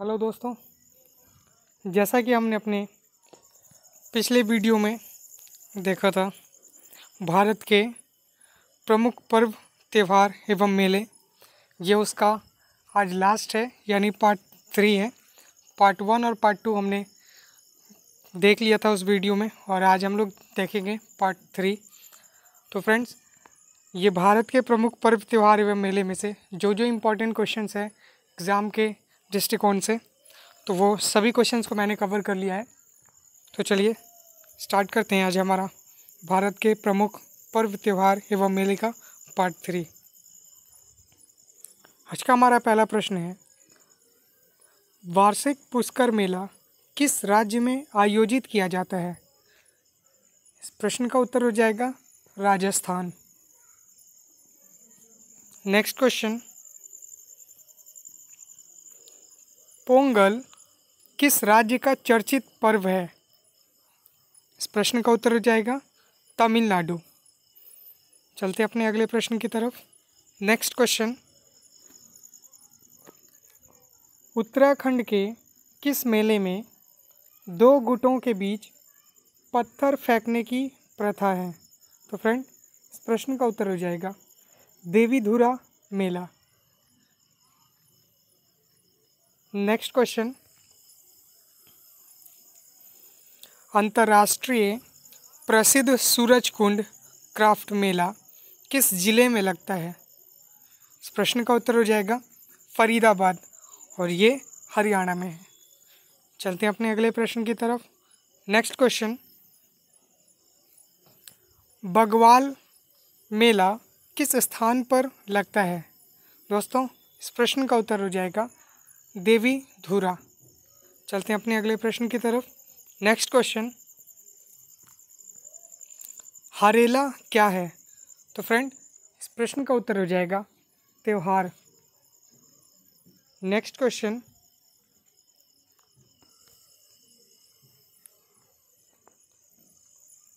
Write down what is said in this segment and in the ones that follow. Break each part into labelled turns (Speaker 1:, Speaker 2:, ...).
Speaker 1: hello दोस्तों जैसा कि हमने अपने पिछले वीडियो में देखा था भारत के प्रमुख पर्व त्यौहार एवं मेले ये उसका आज लास्ट है यानी पार्ट थ्री है पार्ट वन और पार्ट टू हमने देख लिया था उस वीडियो में और आज हम लोग देखेंगे पार्ट थ्री तो फ्रेंड्स ये भारत के प्रमुख पर्व त्यौहार एवं मेले में से जो जो इम्पोर्टेंट क्वेश्चंस है एग्ज़ाम के दृष्टिकोण से तो वो सभी क्वेश्चंस को मैंने कवर कर लिया है तो चलिए स्टार्ट करते हैं आज हमारा भारत के प्रमुख पर्व त्यौहार एवं मेले का पार्ट थ्री आज का हमारा पहला प्रश्न है वार्षिक पुष्कर मेला किस राज्य में आयोजित किया जाता है इस प्रश्न का उत्तर हो जाएगा राजस्थान नेक्स्ट क्वेश्चन पोंगल किस राज्य का चर्चित पर्व है इस प्रश्न का उत्तर हो जाएगा तमिलनाडु चलते अपने अगले प्रश्न की तरफ नेक्स्ट क्वेश्चन उत्तराखंड के किस मेले में दो गुटों के बीच पत्थर फेंकने की प्रथा है तो फ्रेंड इस प्रश्न का उत्तर हो जाएगा देवीधुरा मेला नेक्स्ट क्वेश्चन अंतर्राष्ट्रीय प्रसिद्ध सूरज कुंड क्राफ्ट मेला किस ज़िले में लगता है इस प्रश्न का उत्तर हो जाएगा फरीदाबाद और ये हरियाणा में है चलते हैं अपने अगले प्रश्न की तरफ नेक्स्ट क्वेश्चन बगवाल मेला किस स्थान पर लगता है दोस्तों इस प्रश्न का उत्तर हो जाएगा देवी धूरा चलते हैं अपने अगले प्रश्न की तरफ नेक्स्ट क्वेश्चन हरेला क्या है तो फ्रेंड इस प्रश्न का उत्तर हो जाएगा त्यौहार नेक्स्ट क्वेश्चन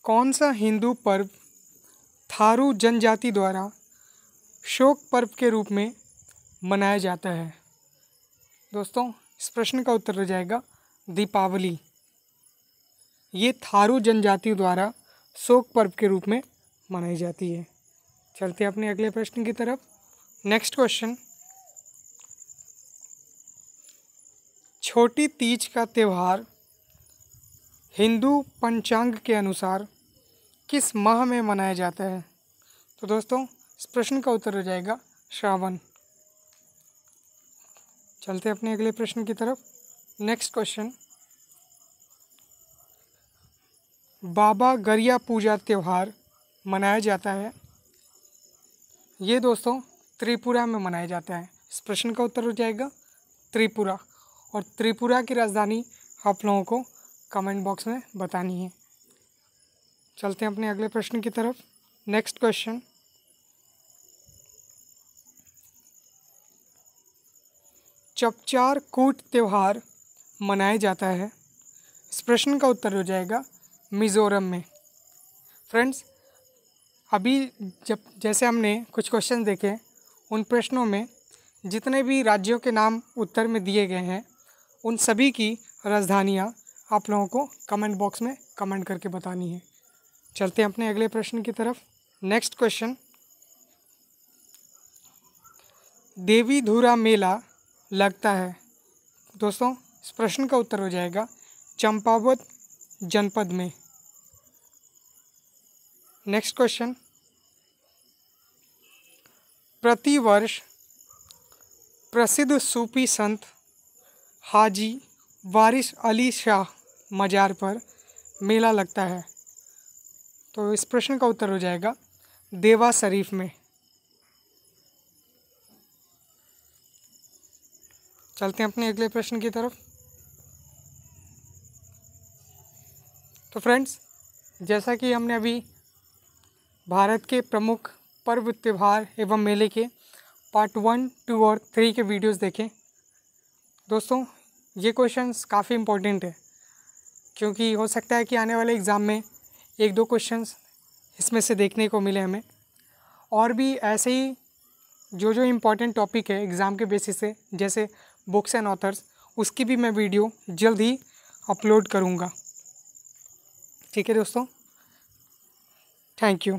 Speaker 1: कौन सा हिंदू पर्व थारू जनजाति द्वारा शोक पर्व के रूप में मनाया जाता है दोस्तों इस प्रश्न का उत्तर हो जाएगा दीपावली ये थारू जनजाति द्वारा शोक पर्व के रूप में मनाई जाती है चलते अपने अगले प्रश्न की तरफ नेक्स्ट क्वेश्चन छोटी तीज का त्यौहार हिंदू पंचांग के अनुसार किस माह में मनाया जाता है तो दोस्तों इस प्रश्न का उत्तर हो जाएगा श्रावण चलते हैं अपने अगले प्रश्न की तरफ नेक्स्ट क्वेश्चन बाबा गरिया पूजा त्यौहार मनाया जाता है ये दोस्तों त्रिपुरा में मनाया जाता है इस प्रश्न का उत्तर हो जाएगा त्रिपुरा और त्रिपुरा की राजधानी आप लोगों को कमेंट बॉक्स में बतानी है चलते हैं अपने अगले प्रश्न की तरफ नेक्स्ट क्वेश्चन चपचार कूट त्यौहार मनाया जाता है इस प्रश्न का उत्तर हो जाएगा मिज़ोरम में फ्रेंड्स अभी जब जैसे हमने कुछ क्वेश्चन देखे उन प्रश्नों में जितने भी राज्यों के नाम उत्तर में दिए गए हैं उन सभी की राजधानियाँ आप लोगों को कमेंट बॉक्स में कमेंट करके बतानी है चलते हैं अपने अगले प्रश्न की तरफ नेक्स्ट क्वेश्चन देवी धूरा मेला लगता है दोस्तों इस प्रश्न का उत्तर हो जाएगा चंपावत जनपद में नेक्स्ट क्वेश्चन प्रतिवर्ष प्रसिद्ध सूफी संत हाजी वारिस अली शाह मज़ार पर मेला लगता है तो इस प्रश्न का उत्तर हो जाएगा देवा शरीफ में चलते हैं अपने अगले प्रश्न की तरफ तो फ्रेंड्स जैसा कि हमने अभी भारत के प्रमुख पर्व त्यौहार एवं मेले के पार्ट वन टू और थ्री के वीडियोस देखे दोस्तों ये क्वेश्चंस काफ़ी इम्पोर्टेंट है क्योंकि हो सकता है कि आने वाले एग्ज़ाम में एक दो क्वेश्चंस इसमें से देखने को मिले हमें और भी ऐसे ही जो जो इम्पोर्टेंट टॉपिक है एग्ज़ाम के बेसिस से जैसे बुक्स एंड ऑथर्स उसकी भी मैं वीडियो जल्द ही अपलोड करूँगा ठीक है दोस्तों थैंक यू